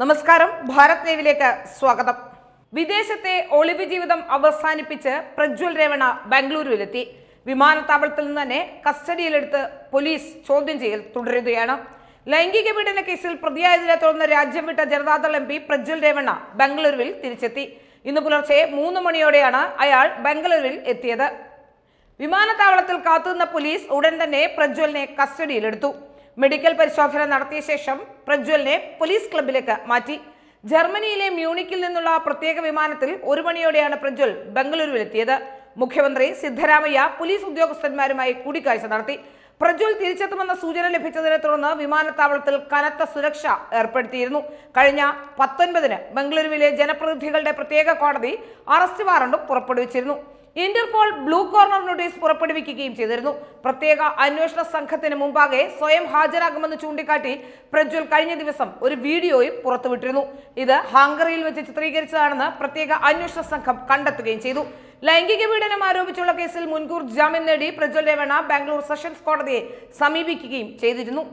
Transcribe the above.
നമസ്കാരം ഭാരത് നേവിലേക്ക് സ്വാഗതം വിദേശത്തെ ഒളിവ് ജീവിതം അവസാനിപ്പിച്ച് പ്രജ്വൽ രേവണ ബംഗളൂരുവിലെത്തി വിമാനത്താവളത്തിൽ നിന്ന് തന്നെ കസ്റ്റഡിയിലെടുത്ത് പോലീസ് ചോദ്യം ചെയ്യൽ തുടരുകയാണ് ലൈംഗിക പീഡന കേസിൽ പ്രതിയായതിനെ തുടർന്ന് രാജ്യം വിട്ട ജനതാദൾ എം പി പ്രജ്വൽ രേവണ ബംഗളൂരുവിൽ തിരിച്ചെത്തി ഇന്ന് പുലർച്ചെ മൂന്ന് മണിയോടെയാണ് അയാൾ ബംഗളൂരുവിൽ എത്തിയത് വിമാനത്താവളത്തിൽ കാത്തുനിന്ന പോലീസ് ഉടൻ തന്നെ പ്രജ്വലിനെ കസ്റ്റഡിയിലെടുത്തു മെഡിക്കൽ പരിശോധന നടത്തിയ ശേഷം പ്രജ്വലിനെ പോലീസ് ക്ലബിലേക്ക് മാറ്റി ജർമ്മനിയിലെ മ്യൂണിക്കിൽ നിന്നുള്ള പ്രത്യേക വിമാനത്തിൽ ഒരു മണിയോടെയാണ് പ്രജ്വൽ ബംഗളൂരുവിലെത്തിയത് മുഖ്യമന്ത്രി സിദ്ധരാമയ്യ പോലീസ് ഉദ്യോഗസ്ഥന്മാരുമായി കൂടിക്കാഴ്ച നടത്തി പ്രജ്വൽ തിരിച്ചെത്തുമെന്ന സൂചന ലഭിച്ചതിനെ തുടർന്ന് വിമാനത്താവളത്തിൽ കനത്ത സുരക്ഷ ഏർപ്പെടുത്തിയിരുന്നു കഴിഞ്ഞ പത്തൊൻപതിന് ബംഗളൂരുവിലെ ജനപ്രതിനിധികളുടെ പ്രത്യേക കോടതി അറസ്റ്റ് വാറണ്ടും പുറപ്പെടുവിച്ചിരുന്നു ഇന്റർപോൾ ബ്ലൂ കോർണർ നോട്ടീസ് പുറപ്പെടുവിക്കുകയും ചെയ്തിരുന്നു പ്രത്യേക അന്വേഷണ സംഘത്തിന് മുമ്പാകെ സ്വയം ഹാജരാകുമെന്ന് ചൂണ്ടിക്കാട്ടി പ്രജ്വൽ കഴിഞ്ഞ ദിവസം ഒരു വീഡിയോയും പുറത്തുവിട്ടിരുന്നു ഇത് ഹാങ്കറിയിൽ വെച്ച് ചിത്രീകരിച്ചതാണെന്ന് പ്രത്യേക അന്വേഷണ സംഘം കണ്ടെത്തുകയും ചെയ്തു ലൈംഗിക പീഡനം ആരോപിച്ചുള്ള കേസിൽ മുൻകൂർ ജാമ്യം നേടി പ്രജ്വൽ രേവണ ബാംഗ്ലൂർ സെഷൻസ് കോടതിയെ സമീപിക്കുകയും ചെയ്തിരുന്നു